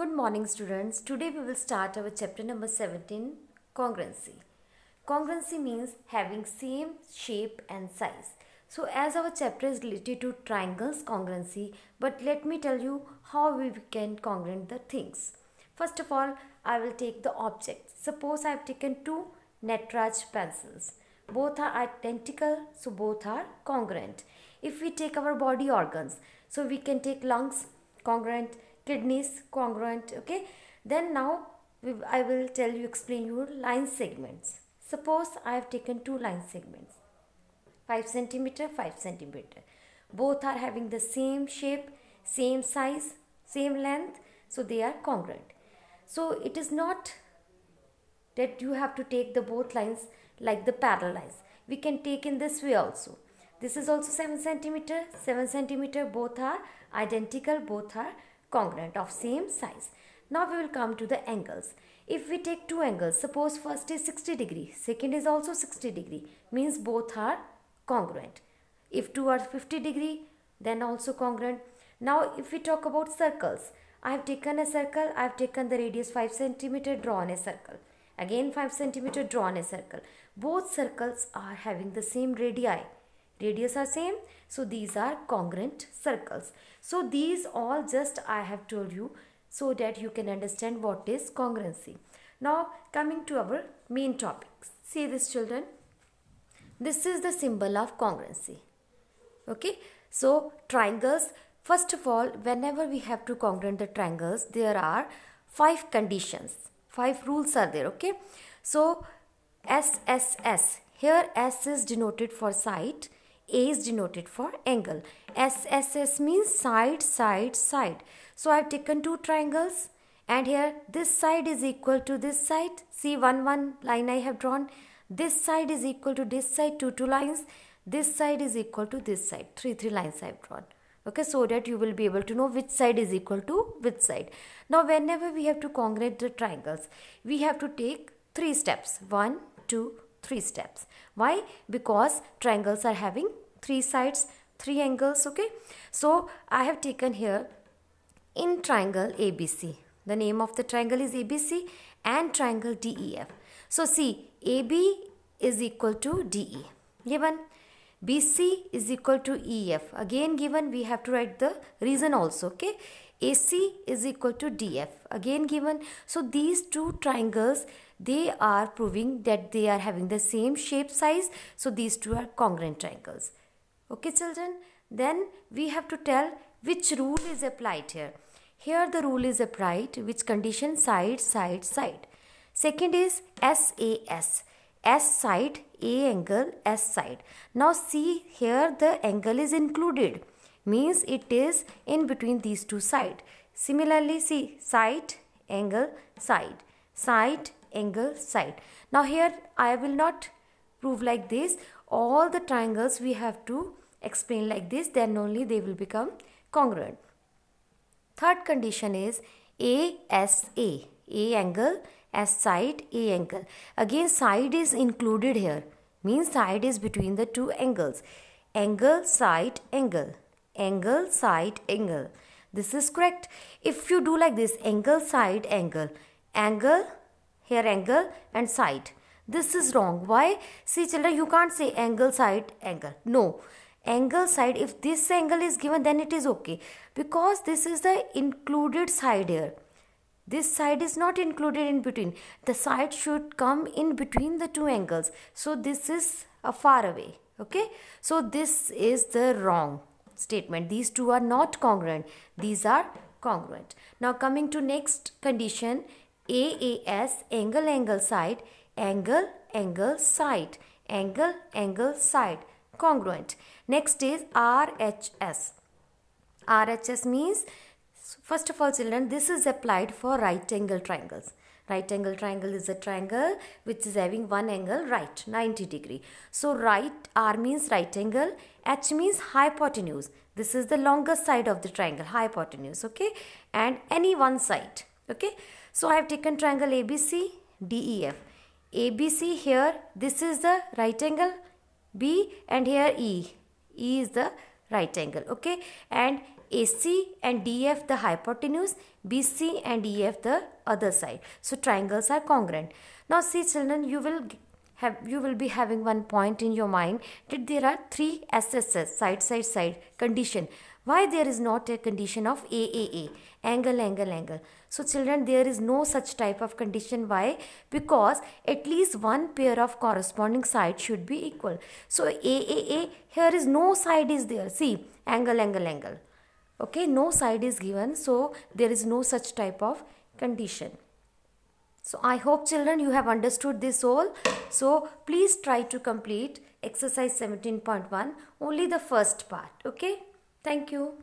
Good morning students. Today we will start our chapter number 17 congruency. Congruency means having same shape and size. So as our chapter is related to triangles congruency but let me tell you how we can congruent the things. First of all I will take the objects. Suppose I have taken two netraj pencils. Both are identical so both are congruent. If we take our body organs so we can take lungs congruent kidneys congruent okay then now I will tell you explain your line segments suppose I have taken two line segments 5 centimeter 5 centimeter both are having the same shape same size same length so they are congruent so it is not that you have to take the both lines like the parallel lines we can take in this way also this is also 7 centimeter 7 centimeter both are identical both are congruent of same size. Now we will come to the angles. If we take two angles, suppose first is 60 degree, second is also 60 degree, means both are congruent. If two are 50 degree, then also congruent. Now if we talk about circles, I have taken a circle, I have taken the radius 5 centimeter, drawn a circle. Again 5 centimeter, drawn a circle. Both circles are having the same radii radius are same so these are congruent circles so these all just i have told you so that you can understand what is congruency now coming to our main topic see this children this is the symbol of congruency okay so triangles first of all whenever we have to congruent the triangles there are five conditions five rules are there okay so SSS here S is denoted for site a is denoted for angle. SSS means side, side, side. So I have taken two triangles and here this side is equal to this side. See one, one line I have drawn. This side is equal to this side, two, two lines. This side is equal to this side, three, three lines I have drawn. Okay, so that you will be able to know which side is equal to which side. Now whenever we have to congruent the triangles, we have to take three steps. One, two, three steps. Why? Because triangles are having three sides three angles okay so I have taken here in triangle ABC the name of the triangle is ABC and triangle DEF so see AB is equal to DE given BC is equal to EF again given we have to write the reason also okay AC is equal to DF again given so these two triangles they are proving that they are having the same shape size so these two are congruent triangles okay children then we have to tell which rule is applied here here the rule is applied which condition side side side second is sas s side a angle s side now see here the angle is included means it is in between these two side similarly see side angle side side angle side now here i will not prove like this all the triangles we have to explain like this then only they will become congruent. Third condition is ASA, A angle as side A angle. Again side is included here means side is between the two angles. Angle, side, angle. Angle, side, angle. This is correct. If you do like this angle, side, angle. Angle, here angle and side this is wrong. Why? See children, you can't say angle, side, angle. No. Angle, side, if this angle is given then it is okay. Because this is the included side here. This side is not included in between. The side should come in between the two angles. So this is a far away. Okay. So this is the wrong statement. These two are not congruent. These are congruent. Now coming to next condition AAS angle angle side angle angle side angle angle side congruent next is rhs rhs means first of all children this is applied for right angle triangles right angle triangle is a triangle which is having one angle right 90 degree so right r means right angle h means hypotenuse this is the longest side of the triangle hypotenuse okay and any one side okay so i have taken triangle abc def ABC here this is the right angle B and here E. E is the right angle okay and AC and DF the hypotenuse BC and EF the other side. So triangles are congruent. Now see children you will have you will be having one point in your mind that there are three SSS side side side condition why there is not a condition of aaa angle angle angle so children there is no such type of condition why because at least one pair of corresponding sides should be equal so aaa here is no side is there see angle angle angle okay no side is given so there is no such type of condition so I hope children you have understood this all. So please try to complete exercise 17.1 only the first part. Okay. Thank you.